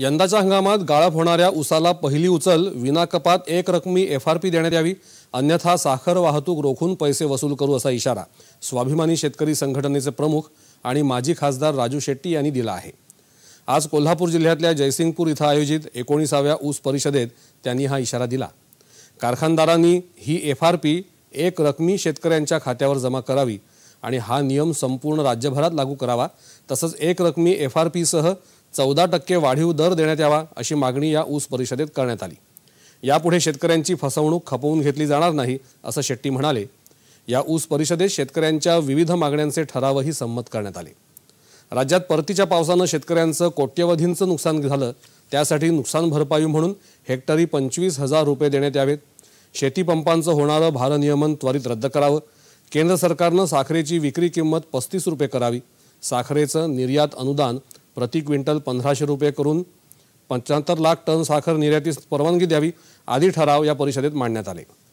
यंदाच्या हंगामात गाळप होणाऱ्या उसाला पहिली उचल विनाकपात एक रकमी एफ आर पी देण्यात यावी अन्यथा साखर वाहतूक रोखून पैसे वसूल करू असा इशारा स्वाभिमानी शेतकरी संघटनेचे प्रमुख आणि माजी खासदार राजू शेट्टी यांनी दिला आहे आज कोल्हापूर जिल्ह्यातल्या जयसिंगपूर इथं आयोजित एकोणीसाव्या ऊस परिषदेत त्यांनी हा इशारा दिला कारखानदारांनी ही एफ आर पी एक रकमी शेतकऱ्यांच्या खात्यावर जमा करावी आणि हा नियम संपूर्ण राज्यभरात लागू करावा तसंच एक रकमी एफ आर पीसह चौदा टक्के वाढीव दर देण्यात यावा अशी मागणी या ऊस परिषदेत करण्यात आली यापुढे शेतकऱ्यांची फसवणूक खपवून घेतली जाणार नाही असं शेट्टी म्हणाले या ऊस परिषदेत शेतकऱ्यांच्या विविध मागण्यांचे ठरावही संमत करण्यात आले राज्यात परतीच्या पावसानं शेतकऱ्यांचं कोट्यवधींचं नुकसान झालं त्यासाठी नुकसान भरपाई म्हणून हेक्टरी पंचवीस हजार रुपये देण्यात यावेत शेतीपंपांचं होणारं भारनियमन त्वरित रद्द करावं केंद्र सरकारनं साखरेची विक्री किंमत पस्तीस रुपये करावी साखरेचं निर्यात अनुदान प्रति क्विंटल पंधराशे रुपये करून पंच्याहत्तर लाख टन साखर निर्यातीस परवानगी द्यावी आदी ठराव या परिषदेत मांडण्यात आले